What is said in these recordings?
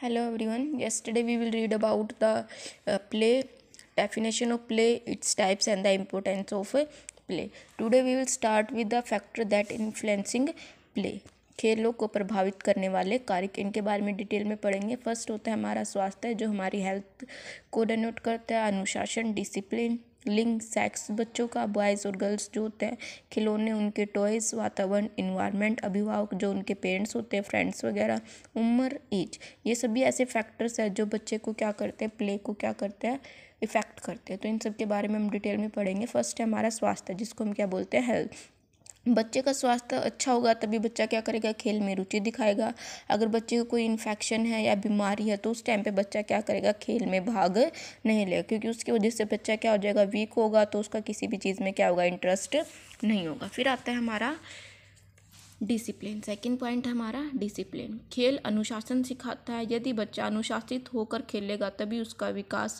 hello everyone yesterday we will read about the uh, play definition of play its types and the importance of play today we will start with the factor that influencing play खेलों को प्रभावित करने वाले कारक इनके बारे में detail में पढ़ेंगे फर्स्ट होता है हमारा स्वास्थ्य जो हमारी हेल्थ को डेनोट करता है अनुशासन डिसिप्लिन लिंग सेक्स बच्चों का बॉयज़ और गर्ल्स जो होते हैं खिलौने उनके टॉयज़ वातावरण इन्वायरमेंट अभिभावक जो उनके पेरेंट्स होते हैं फ्रेंड्स वगैरह उम्र एज ये सभी ऐसे फैक्टर्स हैं जो बच्चे को क्या करते हैं प्ले को क्या करते हैं इफ़ेक्ट करते हैं तो इन सब के बारे में हम डिटेल में पढ़ेंगे फर्स्ट है हमारा स्वास्थ्य जिसको हम क्या बोलते हैं हेल्थ बच्चे का स्वास्थ्य अच्छा होगा तभी बच्चा क्या करेगा खेल में रुचि दिखाएगा अगर बच्चे को कोई इन्फेक्शन है या बीमारी है तो उस टाइम पे बच्चा क्या करेगा खेल में भाग नहीं लेगा क्योंकि उसकी वजह से बच्चा क्या हो जाएगा वीक होगा तो उसका किसी भी चीज़ में क्या होगा इंटरेस्ट नहीं होगा फिर आता है हमारा डिसिप्लिन सेकंड पॉइंट है हमारा डिसिप्लिन खेल अनुशासन सिखाता है यदि बच्चा अनुशासित होकर खेलेगा तभी उसका विकास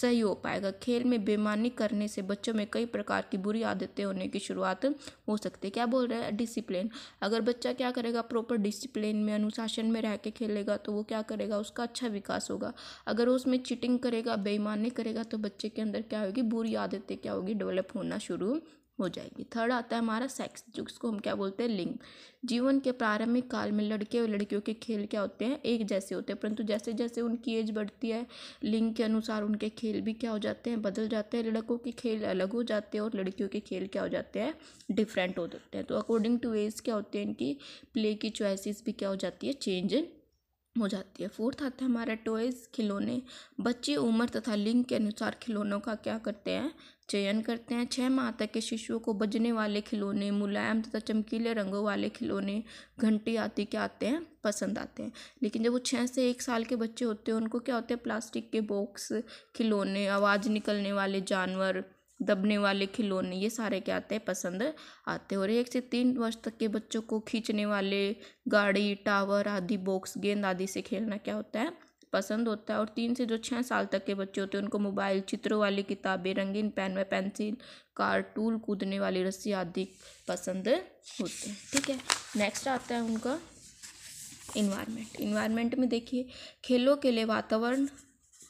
सही हो पाएगा खेल में बेमानी करने से बच्चों में कई प्रकार की बुरी आदतें होने की शुरुआत हो सकती है क्या बोल रहे हैं डिसिप्लिन अगर बच्चा क्या करेगा प्रॉपर डिसिप्लिन में अनुशासन में रह के खेलेगा तो वो क्या करेगा उसका अच्छा विकास होगा अगर उसमें चिटिंग करेगा बेईमानी करेगा तो बच्चे के अंदर क्या होगी बुरी आदतें क्या होगी डेवलप होना शुरू हो जाएगी थर्ड आता है हमारा सेक्स जिसको हम क्या बोलते हैं लिंग जीवन के प्रारंभिक काल में लड़के और लड़कियों के खेल क्या होते हैं एक जैसे होते हैं परंतु जैसे जैसे उनकी एज बढ़ती है लिंग के अनुसार उनके खेल भी क्या हो जाते हैं बदल जाते हैं लड़कों के खेल अलग हो जाते हैं और लड़कियों के खेल क्या हो जाते हैं डिफरेंट हो जाते हैं तो अकॉर्डिंग टू एज क्या होते हैं इनकी प्ले की चॉइसिस भी क्या हो जाती है चेंज इन हो जाती है फोर्थ आता है हमारा टॉयज़ खिलौने बच्चे उम्र तथा लिंग के अनुसार खिलौनों का क्या करते हैं चयन करते हैं छः माह तक के शिशुओं को बजने वाले खिलौने मुलायम तथा चमकीले रंगों वाले खिलौने घंटी आदि क्या आते हैं पसंद आते हैं लेकिन जब वो छः से एक साल के बच्चे होते हैं उनको क्या होते हैं प्लास्टिक के बॉक्स खिलौने आवाज़ निकलने वाले जानवर दबने वाले खिलौने ये सारे क्या आते हैं पसंद आते हैं और एक से तीन वर्ष तक के बच्चों को खींचने वाले गाड़ी टावर आदि बॉक्स गेंद आदि से खेलना क्या होता है पसंद होता है और तीन से जो छः साल तक के बच्चे होते हैं उनको मोबाइल चित्रों वाली किताबें रंगीन पेन व पेंसिल कार्टून कूदने वाली रस्सी आदि पसंद होते हैं ठीक है नेक्स्ट आता है उनका इन्वायरमेंट इन्वायरमेंट में देखिए खेलों के लिए वातावरण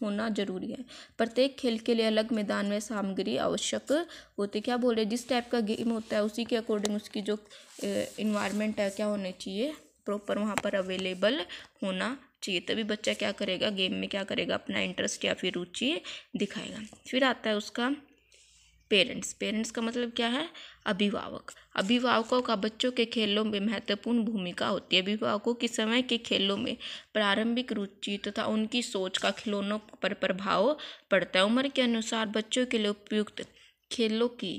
होना जरूरी है प्रत्येक खेल के लिए अलग मैदान में सामग्री आवश्यक होती है क्या बोले जिस टाइप का गेम होता है उसी के अकॉर्डिंग उसकी जो इन्वायरमेंट है क्या होने चाहिए प्रॉपर वहाँ पर अवेलेबल होना चाहिए तभी बच्चा क्या करेगा गेम में क्या करेगा अपना इंटरेस्ट या फिर रुचि दिखाएगा फिर आता है उसका पेरेंट्स पेरेंट्स का मतलब क्या है अभिभावक अभिभावकों का बच्चों के खेलों में महत्वपूर्ण भूमिका होती है अभिभावकों की समय के खेलों में प्रारंभिक रुचि तथा उनकी सोच का खिलौनों पर प्रभाव पड़ता है उम्र के अनुसार बच्चों के लिए उपयुक्त खेलों की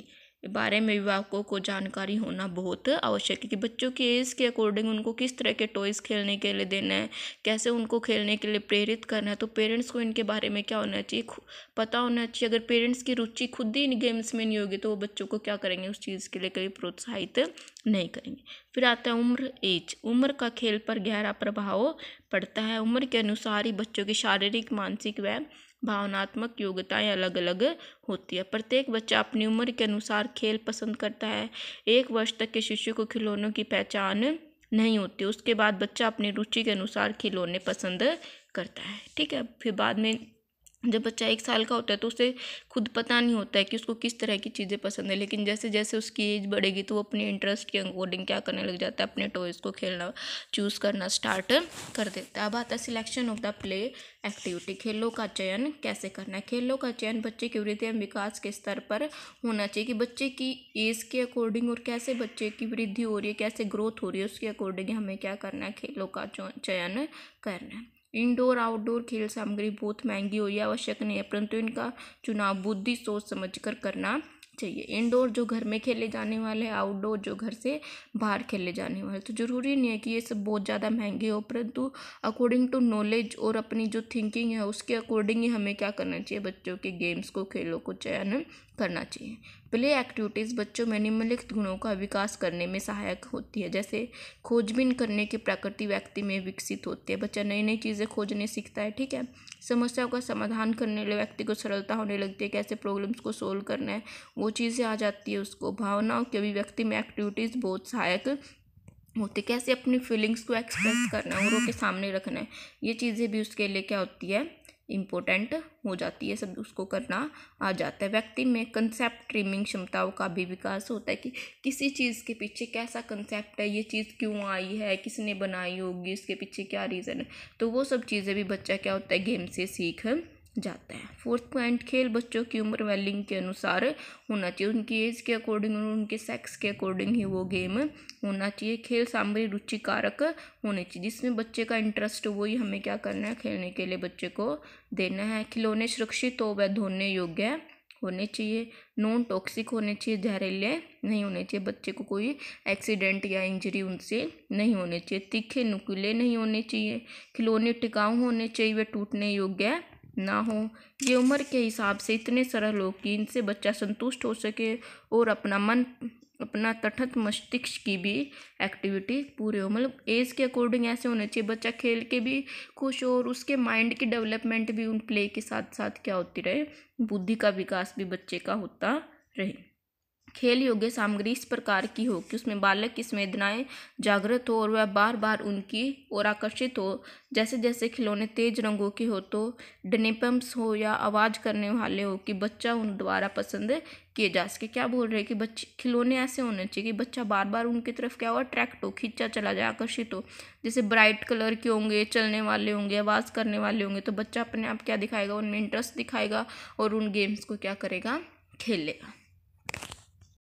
बारे में अभिभावकों को जानकारी होना बहुत आवश्यक है कि बच्चों की एज के अकॉर्डिंग उनको किस तरह के टॉयज़ खेलने के लिए देना है कैसे उनको खेलने के लिए प्रेरित करना है तो पेरेंट्स को इनके बारे में क्या होना चाहिए पता होना चाहिए अगर पेरेंट्स की रुचि खुद ही इन गेम्स में नहीं होगी तो वो बच्चों को क्या करेंगे उस चीज़ के लिए कभी प्रोत्साहित नहीं करेंगे फिर आता है उम्र एज उम्र का खेल पर गहरा प्रभाव पड़ता है उम्र के अनुसार ही बच्चों की शारीरिक मानसिक व भावनात्मक योग्यताएं अलग अलग होती है प्रत्येक बच्चा अपनी उम्र के अनुसार खेल पसंद करता है एक वर्ष तक के शिशु को खिलौनों की पहचान नहीं होती उसके बाद बच्चा अपनी रुचि के अनुसार खिलौने पसंद करता है ठीक है फिर बाद में जब बच्चा एक साल का होता है तो उसे खुद पता नहीं होता है कि उसको किस तरह की चीज़ें पसंद है लेकिन जैसे जैसे उसकी एज बढ़ेगी तो वो अपने इंटरेस्ट के अकॉर्डिंग क्या करने लग जाता है अपने टॉयज़ को खेलना चूज़ करना स्टार्ट कर देता है अब आता है selection of the play activity खेलों का चयन कैसे करना है खेलों का चयन बच्चे की वृद्धि एवं विकास के स्तर पर होना चाहिए कि बच्चे की एज के अकॉर्डिंग और कैसे बच्चे की वृद्धि हो रही है कैसे ग्रोथ हो रही है उसके अकॉर्डिंग हमें क्या करना है खेलों का चयन करना है इनडोर आउटडोर खेल सामग्री बहुत महंगी हो यह आवश्यक नहीं है परंतु इनका चुनाव बुद्धि सोच समझकर करना चाहिए इंडोर जो घर में खेले जाने वाले हैं आउटडोर जो घर से बाहर खेले जाने वाले तो ज़रूरी नहीं है कि ये सब बहुत ज़्यादा महंगे हो परंतु अकॉर्डिंग टू नॉलेज और अपनी जो थिंकिंग है उसके अकॉर्डिंग ही हमें क्या करना चाहिए बच्चों के गेम्स को खेलों को चयन करना चाहिए प्ले एक्टिविटीज़ बच्चों में निम्नलिखित गुणों का विकास करने में सहायक होती है जैसे खोजबीन करने की प्रकृति व्यक्ति में विकसित होती है बच्चा नई नई चीज़ें खोजने सीखता है ठीक है समस्याओं का समाधान करने लिए व्यक्ति को सरलता होने लगती है कैसे प्रॉब्लम्स को सोल्व करना है वो चीज़ें आ जाती है उसको भावनाओं के अभिव्यक्ति में एक्टिविटीज़ बहुत सहायक होती कैसे अपनी फीलिंग्स को एक्सप्रेस करना है औरों के सामने रखना है ये चीज़ें भी उसके लिए क्या होती है इम्पोर्टेंट हो जाती है सब उसको करना आ जाता है व्यक्ति में कंसेप्ट ट्रीमिंग क्षमताओं का भी विकास होता है कि किसी चीज़ के पीछे कैसा कंसेप्ट है ये चीज़ क्यों आई है किसने बनाई होगी इसके पीछे क्या रीज़न है तो वो सब चीज़ें भी बच्चा क्या होता है गेम से सीख जाता है फोर्थ पॉइंट खेल बच्चों की उम्र वैलिंग के अनुसार होना चाहिए उनकी एज के अकॉर्डिंग और उनके सेक्स के अकॉर्डिंग ही वो गेम होना चाहिए खेल सामग्री रुचिकारक होने चाहिए जिसमें बच्चे का इंटरेस्ट हो वही हमें क्या करना है खेलने के लिए बच्चे को देना है खिलौने सुरक्षित हो वह धोने योग्य होने चाहिए नॉन टॉक्सिक होने चाहिए जहरीले नहीं होने चाहिए बच्चे को कोई एक्सीडेंट या इंजरी उनसे नहीं होने चाहिए तीखे नुकीले नहीं होने चाहिए खिलौने टिकाऊ होने चाहिए वे टूटने योग्य ना हो ये उम्र के हिसाब से इतने सरल हो कि इनसे बच्चा संतुष्ट हो सके और अपना मन अपना तटस्थ मस्तिष्क की भी एक्टिविटी पूरी हो मतलब एज के अकॉर्डिंग ऐसे होना चाहिए बच्चा खेल के भी खुश हो और उसके माइंड की डेवलपमेंट भी उन प्ले के साथ साथ क्या होती रहे बुद्धि का विकास भी बच्चे का होता रहे खेल योग्य सामग्री इस प्रकार की हो कि उसमें बालक की संवेदनाएँ जागृत हो और वह बार बार उनकी ओर आकर्षित हो जैसे जैसे खिलौने तेज रंगों के हो तो डनेपम्स हो या आवाज़ करने वाले हो कि बच्चा उन द्वारा पसंद किए जा सके क्या बोल रहे कि बच्चे खिलौने ऐसे होने चाहिए कि बच्चा बार बार उनकी तरफ क्या हो अट्रैक्ट हो खींचा चला जाए आकर्षित हो जैसे ब्राइट कलर के होंगे चलने वाले होंगे आवाज़ करने वाले होंगे तो बच्चा अपने आप क्या दिखाएगा उनमें इंटरेस्ट दिखाएगा और उन गेम्स को क्या करेगा खेलेगा